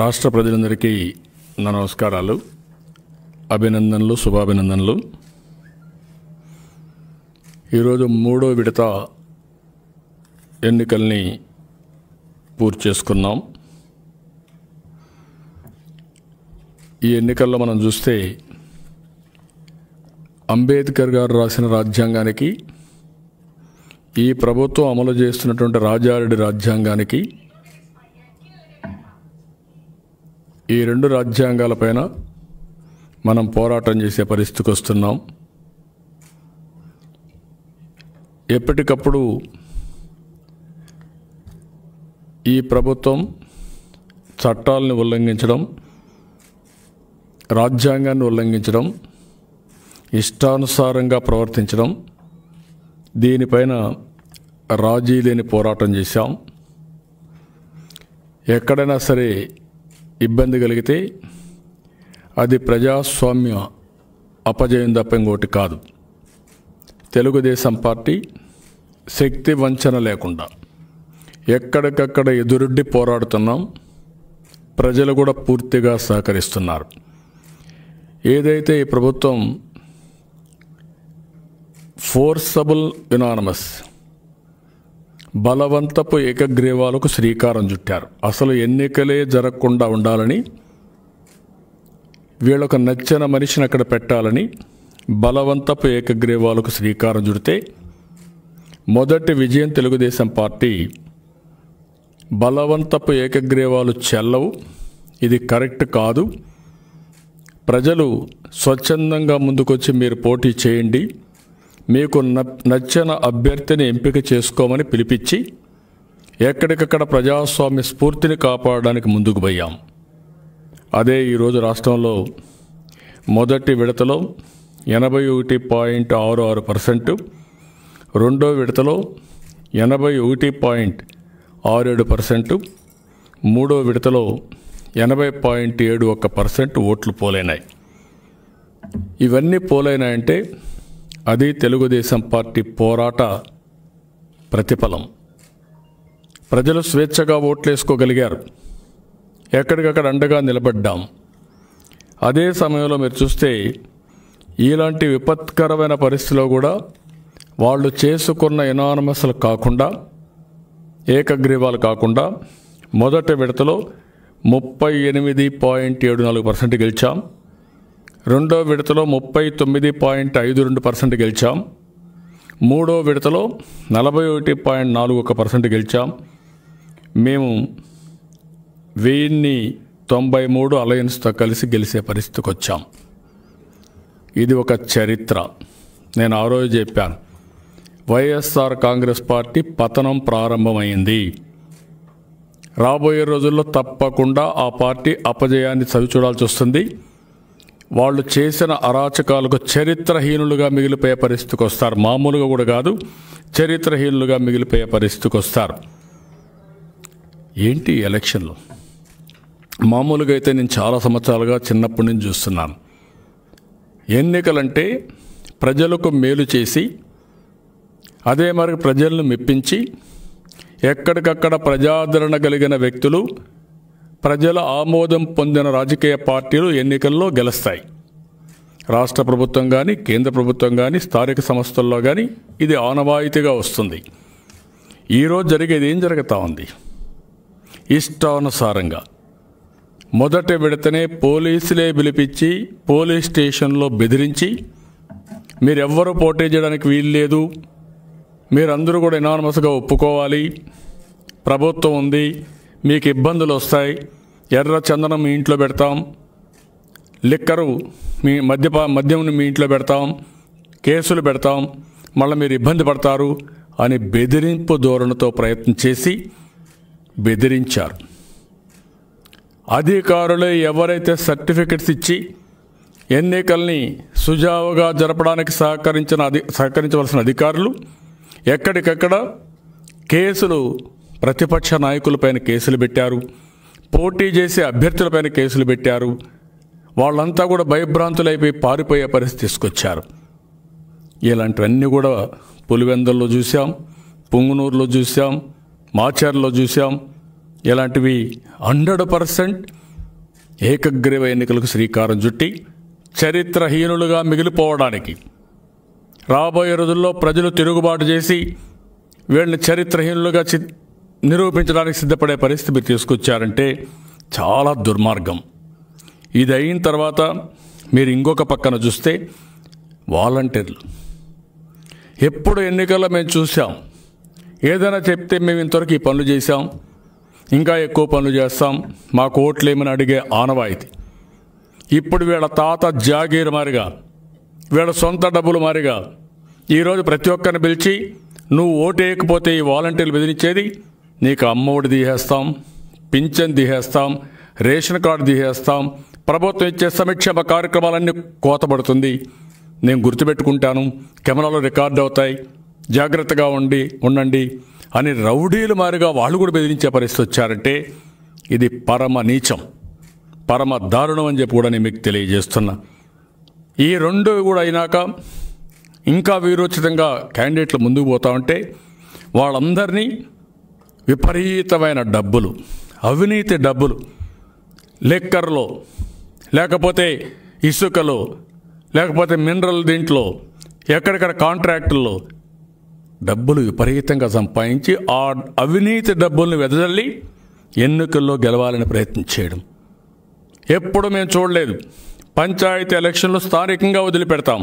రాష్ట్ర ప్రజలందరికీ నా నమస్కారాలు అభినందనలు శుభాభినందనలు ఈరోజు మూడో విడత ఎన్నికల్ని పూర్తి చేసుకున్నాం ఈ ఎన్నికల్లో మనం చూస్తే అంబేద్కర్ గారు రాసిన రాజ్యాంగానికి ఈ ప్రభుత్వం అమలు చేస్తున్నటువంటి రాజారెడ్డి రాజ్యాంగానికి ఈ రెండు రాజ్యాంగాలపైన మనం పోరాటం చేసే పరిస్థితికి వస్తున్నాం ఎప్పటికప్పుడు ఈ ప్రభుత్వం చట్టాలను ఉల్లంఘించడం రాజ్యాంగాన్ని ఉల్లంఘించడం ఇష్టానుసారంగా ప్రవర్తించడం దీనిపైన రాజీ లేని పోరాటం చేశాం ఎక్కడైనా సరే ఇబ్బంది కలిగితే అది ప్రజాస్వామ్య అపజయం తప్ప ఇంకోటి కాదు తెలుగుదేశం పార్టీ శక్తి వంచన లేకుండా ఎక్కడికక్కడ ఎదురుడ్డి పోరాడుతున్నాం ప్రజలు కూడా పూర్తిగా సహకరిస్తున్నారు ఏదైతే ఈ ప్రభుత్వం ఫోర్సబుల్ యునానమస్ బలవంతపు ఏకగ్రీవాలకు శ్రీకారం చుట్టారు అసలు ఎన్నికలే జరగకుండా ఉండాలని వీళ్ళొక నచ్చిన మనిషిని అక్కడ పెట్టాలని బలవంతపు ఏకగ్రీవాలకు శ్రీకారం చుడితే మొదటి విజయం తెలుగుదేశం పార్టీ బలవంతపు ఏకగ్రీవాలు చెల్లవు ఇది కరెక్ట్ కాదు ప్రజలు స్వచ్ఛందంగా ముందుకొచ్చి మీరు పోటీ చేయండి మీకు నచ్చిన అభ్యర్థిని ఎంపిక చేసుకోమని పిలిపించి ఎక్కడికక్కడ ప్రజాస్వామ్య స్ఫూర్తిని కాపాడడానికి ముందుకు పోయాం అదే ఈరోజు రాష్ట్రంలో మొదటి విడతలో ఎనభై ఒకటి పాయింట్ ఆరు ఆరు పర్సెంట్ రెండో విడతలో ఎనభై ఒకటి పాయింట్ ఆరు ఏడు పర్సెంట్ మూడో విడతలో ఎనభై పాయింట్ ఏడు ఒక పర్సెంట్ ఓట్లు పోలైనాయి ఇవన్నీ పోలైనాయంటే అదే తెలుగుదేశం పార్టీ పోరాట ప్రతిఫలం ప్రజలు స్వేచ్ఛగా ఓట్లేసుకోగలిగారు ఎక్కడికక్కడ అండగా నిలబడ్డాం అదే సమయంలో మీరు చూస్తే ఇలాంటి విపత్కరమైన పరిస్థితిలో కూడా వాళ్ళు చేసుకున్న ఎనానమస్లు కాకుండా ఏకగ్రీవాలు కాకుండా మొదటి విడతలో ముప్పై ఎనిమిది పాయింట్ ఏడు నాలుగు పర్సెంట్ గెలిచాం రెండో విడతలో ముప్పై తొమ్మిది పాయింట్ ఐదు రెండు పర్సెంట్ గెలిచాం మూడో విడతలో నలభై ఒకటి పాయింట్ నాలుగు ఒక పర్సెంట్ గెలిచాం మేము వెయ్యిన్ని తొంభై మూడు అలయన్స్తో కలిసి గెలిచే పరిస్థితికి వచ్చాం ఇది ఒక చరిత్ర నేను ఆ రోజు చెప్పాను వైఎస్ఆర్ కాంగ్రెస్ పార్టీ పతనం ప్రారంభమైంది రాబోయే రోజుల్లో తప్పకుండా ఆ పార్టీ అపజయాన్ని చవిచూడాల్సి వస్తుంది వాళ్ళు చేసిన అరాచకాలకు చరిత్రహీనులుగా మిగిలిపోయే పరిస్థితికి వస్తారు మామూలుగా కూడా కాదు చరిత్రహీనులుగా మిగిలిపోయే పరిస్థితికి వస్తారు ఏంటి ఎలక్షన్లు మామూలుగా అయితే నేను చాలా సంవత్సరాలుగా చిన్నప్పటి నుంచి చూస్తున్నాను ఎన్నికలంటే ప్రజలకు మేలు చేసి అదే మరి ప్రజలను మెప్పించి ఎక్కడికక్కడ ప్రజాదరణ కలిగిన వ్యక్తులు ప్రజల ఆమోదం పొందిన రాజకీయ పార్టీలు ఎన్నికల్లో గెలుస్తాయి రాష్ట్ర ప్రభుత్వం కానీ కేంద్ర ప్రభుత్వం కానీ స్థానిక సంస్థల్లో కానీ ఇది ఆనవాయితీగా వస్తుంది ఈరోజు జరిగేది ఏం జరుగుతూ ఉంది ఇష్టానుసారంగా మొదట విడతనే పోలీసులే పిలిపించి పోలీస్ స్టేషన్లో బెదిరించి మీరెవ్వరు పోటీ చేయడానికి వీల్లేదు మీరందరూ కూడా ఎనానమస్గా ఒప్పుకోవాలి ప్రభుత్వం ఉంది మీకు ఇబ్బందులు వస్తాయి ఎర్ర చందనం మీ ఇంట్లో పెడతాం లిక్కరు మీ మద్యపా మద్యం మీ ఇంట్లో పెడతాం కేసులు పెడతాం మళ్ళీ మీరు ఇబ్బంది పడతారు అని బెదిరింపు ధోరణితో ప్రయత్నం చేసి బెదిరించారు అధికారులు ఎవరైతే సర్టిఫికెట్స్ ఇచ్చి ఎన్నికల్ని సుజావుగా జరపడానికి సహకరించిన అధి సహకరించవలసిన అధికారులు ఎక్కడికక్కడ కేసులు ప్రతిపక్ష నాయకులపైన కేసులు పెట్టారు పోటీ చేసే అభ్యర్థులపైన కేసులు పెట్టారు వాళ్ళంతా కూడా భయభ్రాంతులైపోయి పారిపోయే పరిస్థితి తీసుకొచ్చారు ఇలాంటివన్నీ కూడా పులివెందల్లో చూసాం పుంగునూరులో చూసాం మాచర్లో చూసాం ఇలాంటివి హండ్రెడ్ పర్సెంట్ ఏకగ్రీవ ఎన్నికలకు శ్రీకారం చుట్టి చరిత్రహీనులుగా మిగిలిపోవడానికి రాబోయే రోజుల్లో ప్రజలు తిరుగుబాటు చేసి వీళ్ళని చరిత్రహీనులుగా నిరూపించడానికి సిద్ధపడే పరిస్థితి మీరు తీసుకొచ్చారంటే చాలా దుర్మార్గం ఇది అయిన తర్వాత మీరు ఇంకొక పక్కన చూస్తే వాలంటీర్లు ఎప్పుడు ఎన్నికల్లో మేము చూసాం ఏదైనా చెప్తే మేము ఇంతవరకు ఈ పనులు చేసాం ఇంకా ఎక్కువ పనులు చేస్తాం మాకు ఓట్లేమని అడిగే ఆనవాయితీ ఇప్పుడు వీళ్ళ తాత జాగీర్ మారిగా వీళ్ళ సొంత డబ్బులు మారిగా ఈరోజు ప్రతి ఒక్కరిని పిలిచి నువ్వు ఓటు వేయకపోతే ఈ వాలంటీర్లు బెదిరించేది నీకు అమ్మఒడి తీసేస్తాం పింఛన్ తీసేస్తాం రేషన్ కార్డు తీసేస్తాం ప్రభుత్వం ఇచ్చే సంక్షేమ కార్యక్రమాలన్నీ కోతబడుతుంది నేను గుర్తుపెట్టుకుంటాను కెమెరాలు రికార్డ్ అవుతాయి జాగ్రత్తగా ఉండి ఉండండి అని రౌడీలు మారిగా వాళ్ళు కూడా బెదిరించే పరిస్థితి వచ్చారంటే ఇది పరమ నీచం పరమ దారుణం అని చెప్పి కూడా నేను మీకు తెలియజేస్తున్నా ఈ రెండు కూడా అయినాక ఇంకా వీరోచితంగా క్యాండిడేట్లు ముందుకు పోతా ఉంటే వాళ్ళందరినీ విపరీతమైన డబ్బులు అవినీతి డబ్బులు లెక్కర్లో లేకపోతే ఇసుకలో లేకపోతే మినరల్ దీంట్లో ఎక్కడెక్కడ కాంట్రాక్టుల్లో డబ్బులు విపరీతంగా సంపాదించి ఆ అవినీతి డబ్బుల్ని వెదజల్లి ఎన్నికల్లో గెలవాలని ప్రయత్నం చేయడం ఎప్పుడు మేము చూడలేదు పంచాయతీ ఎలక్షన్లు స్థానికంగా వదిలిపెడతాం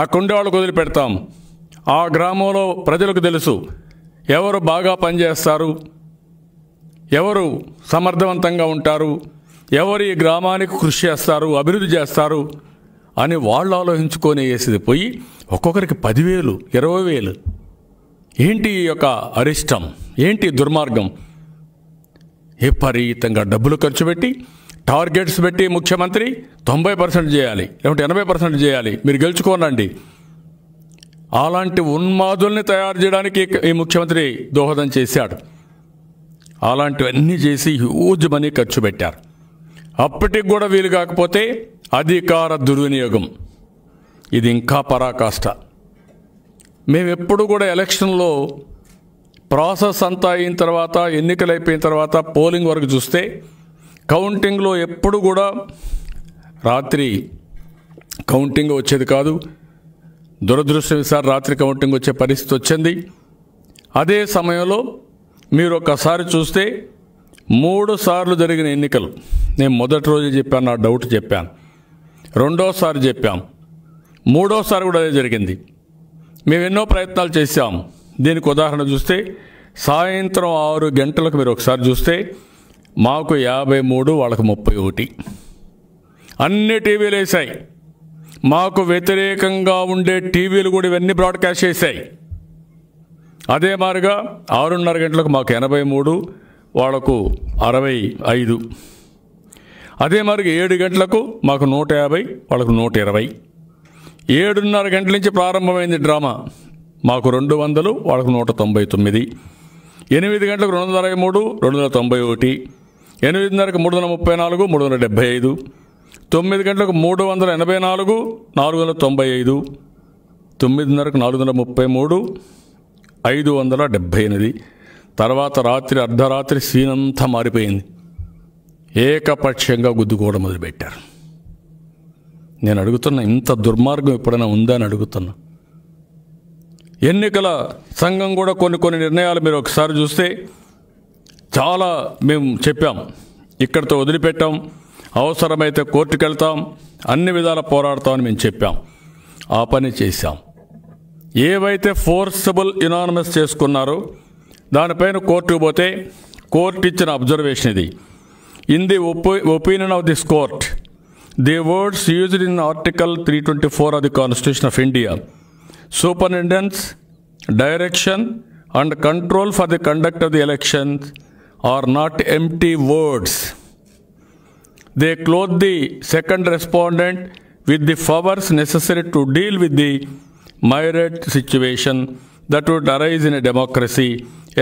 ఆ కుండేవాళ్ళకు వదిలిపెడతాం ఆ గ్రామంలో ప్రజలకు తెలుసు ఎవరు బాగా పనిచేస్తారు ఎవరు సమర్థవంతంగా ఉంటారు ఎవరు ఈ గ్రామానికి కృషి చేస్తారు అభివృద్ధి చేస్తారు అని వాళ్ళు ఆలోచించుకొని వేసేది పోయి ఒక్కొక్కరికి పదివేలు ఇరవై వేలు ఏంటి ఈ యొక్క అరిష్టం ఏంటి దుర్మార్గం విపరీతంగా డబ్బులు ఖర్చు పెట్టి టార్గెట్స్ పెట్టి ముఖ్యమంత్రి తొంభై పర్సెంట్ చేయాలి లేకుంటే ఎనభై పర్సెంట్ చేయాలి మీరు గెలుచుకోనండి అలాంటి ఉన్మాదుల్ని తయారు చేయడానికి ఈ ముఖ్యమంత్రి దోహదం చేశాడు అలాంటివన్నీ చేసి హ్యూజ్ మనీ ఖర్చు పెట్టారు అప్పటికి కూడా వీలు కాకపోతే అధికార దుర్వినియోగం ఇది ఇంకా పరాకాష్ట మేము ఎప్పుడు కూడా ఎలక్షన్లో ప్రాసెస్ అంతా అయిన తర్వాత ఎన్నికలు అయిపోయిన తర్వాత పోలింగ్ వరకు చూస్తే కౌంటింగ్లో ఎప్పుడు కూడా రాత్రి కౌంటింగ్ వచ్చేది కాదు సార్ రాత్రి కౌంటింగ్ వచ్చే పరిస్థితి వచ్చింది అదే సమయంలో మీరు ఒకసారి చూస్తే మూడు సార్లు జరిగిన ఎన్నికలు నేను మొదటి రోజే చెప్పాను నా డౌట్ చెప్పాను రెండోసారి చెప్పాం మూడోసారి కూడా అదే జరిగింది మేము ఎన్నో ప్రయత్నాలు చేశాం దీనికి ఉదాహరణ చూస్తే సాయంత్రం ఆరు గంటలకు మీరు ఒకసారి చూస్తే మాకు యాభై మూడు వాళ్ళకు ముప్పై ఒకటి అన్ని టీవీలు వేసాయి మాకు వ్యతిరేకంగా ఉండే టీవీలు కూడా ఇవన్నీ బ్రాడ్కాస్ట్ చేశాయి అదే మారుగా ఆరున్నర గంటలకు మాకు ఎనభై మూడు వాళ్లకు అరవై ఐదు అదే మారుగా ఏడు గంటలకు మాకు నూట యాభై వాళ్ళకు నూట ఇరవై ఏడున్నర గంటల నుంచి ప్రారంభమైంది డ్రామా మాకు రెండు వందలు వాళ్ళకు నూట తొంభై తొమ్మిది ఎనిమిది గంటలకు రెండు వందల అరవై మూడు రెండు వందల తొంభై ఒకటి ఎనిమిదిన్నరకు మూడు వందల ముప్పై నాలుగు మూడు వందల డెబ్బై ఐదు తొమ్మిది గంటలకు మూడు వందల ఎనభై నాలుగు నాలుగు వందల తొంభై ఐదు తొమ్మిదిన్నరకు నాలుగు వందల ముప్పై మూడు ఐదు వందల డెబ్భై ఎనిమిది తర్వాత రాత్రి అర్ధరాత్రి సీనంతా మారిపోయింది ఏకపక్షంగా గుద్దుకోవడం మొదలుపెట్టారు నేను అడుగుతున్నా ఇంత దుర్మార్గం ఎప్పుడైనా ఉందా అని అడుగుతున్నా ఎన్నికల సంఘం కూడా కొన్ని కొన్ని నిర్ణయాలు మీరు ఒకసారి చూస్తే చాలా మేము చెప్పాం ఇక్కడితో వదిలిపెట్టాం అవసరమైతే కోర్టుకు వెళ్తాం అన్ని విధాల పోరాడతామని మేము చెప్పాం ఆ పని చేశాం ఏవైతే ఫోర్సబుల్ ఇనానమస్ చేసుకున్నారో దానిపైన కోర్టుకు పోతే కోర్టు ఇచ్చిన అబ్జర్వేషన్ ఇది in the op opinion of this court the words used in article three twenty four of the constitution of India superintendence direction and control for the conduct of the elections are not empty words They clothe the second respondent with the powers necessary to deal with the myriad situation that would arise in a democracy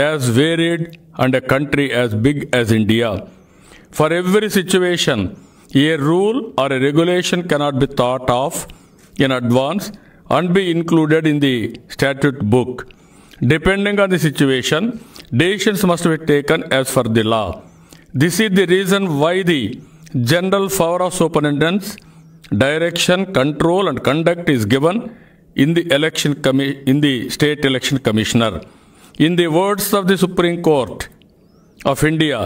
as varied and a country as big as India. For every situation, a rule or a regulation cannot be thought of in advance and be included in the statute book. Depending on the situation, decisions must be taken as per the law. This is the reason why the general power of superintendence direction control and conduct is given in the election commi in the state election commissioner in the words of the supreme court of India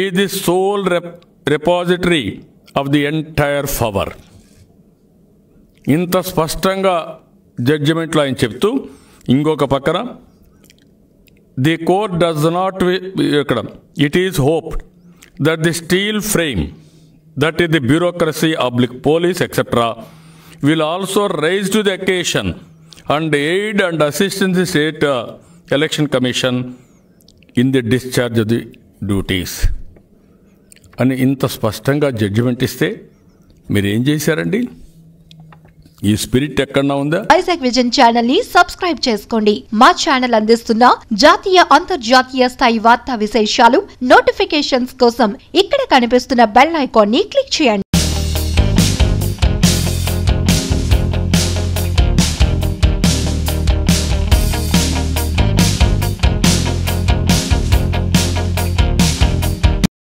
is the sole rep repository of the entire power ఇంత స్పష్టంగా జడ్జిమెంట్లో ఆయన చెప్తూ ఇంకొక పక్కన the court does not ఇక్కడ it is hope that the steel frame that is the bureaucracy public police etcetera will also rise to the occasion and aid and assistance the state election commission in the discharge the duties అని ఇంత స్పష్టంగా judgement ఇస్తే మీరు ఏం చేశారండి ఈ spirit ఎక్కడన్నా ఉందా వైజాగ్ విజన్ ఛానల్ ని సబ్స్క్రైబ్ చేసుకోండి మా ఛానల్ అందిస్తున్న జాతీయ అంతర్జాతీయ స్థాయి వార్తా విశేషాలు నోటిఫికేషన్స్ కోసం ఇక్కడ కనిపిస్తున్న బెల్ ఐకాన్ ని క్లిక్ చేయండి